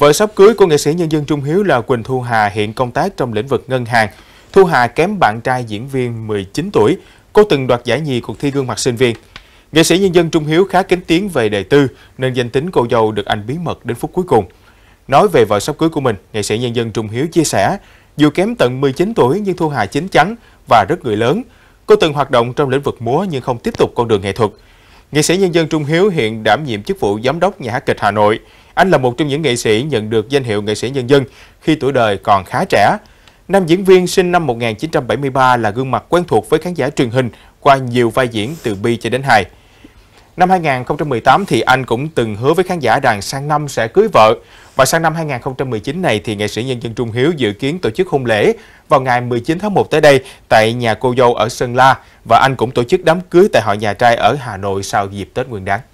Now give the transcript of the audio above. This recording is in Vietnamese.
Vợ sắp cưới của nghệ sĩ nhân dân Trung Hiếu là Quỳnh Thu Hà hiện công tác trong lĩnh vực ngân hàng. Thu Hà kém bạn trai diễn viên 19 tuổi, cô từng đoạt giải nhì cuộc thi gương mặt sinh viên. Nghệ sĩ nhân dân Trung Hiếu khá kính tiếng về đời tư nên danh tính cô dâu được anh bí mật đến phút cuối cùng. Nói về vợ sắp cưới của mình, nghệ sĩ nhân dân Trung Hiếu chia sẻ, dù kém tận 19 tuổi nhưng Thu Hà chín chắn và rất người lớn. Cô từng hoạt động trong lĩnh vực múa nhưng không tiếp tục con đường nghệ thuật. Nghệ sĩ nhân dân Trung Hiếu hiện đảm nhiệm chức vụ giám đốc nhà hát kịch Hà Nội. Anh là một trong những nghệ sĩ nhận được danh hiệu nghệ sĩ nhân dân khi tuổi đời còn khá trẻ. Nam diễn viên sinh năm 1973 là gương mặt quen thuộc với khán giả truyền hình qua nhiều vai diễn từ bi cho đến hài. Năm 2018 thì anh cũng từng hứa với khán giả rằng sang năm sẽ cưới vợ. Và sang năm 2019 này thì nghệ sĩ nhân dân Trung Hiếu dự kiến tổ chức hôn lễ vào ngày 19 tháng 1 tới đây tại nhà cô dâu ở Sơn La và anh cũng tổ chức đám cưới tại họ nhà trai ở Hà Nội sau dịp Tết Nguyên đán.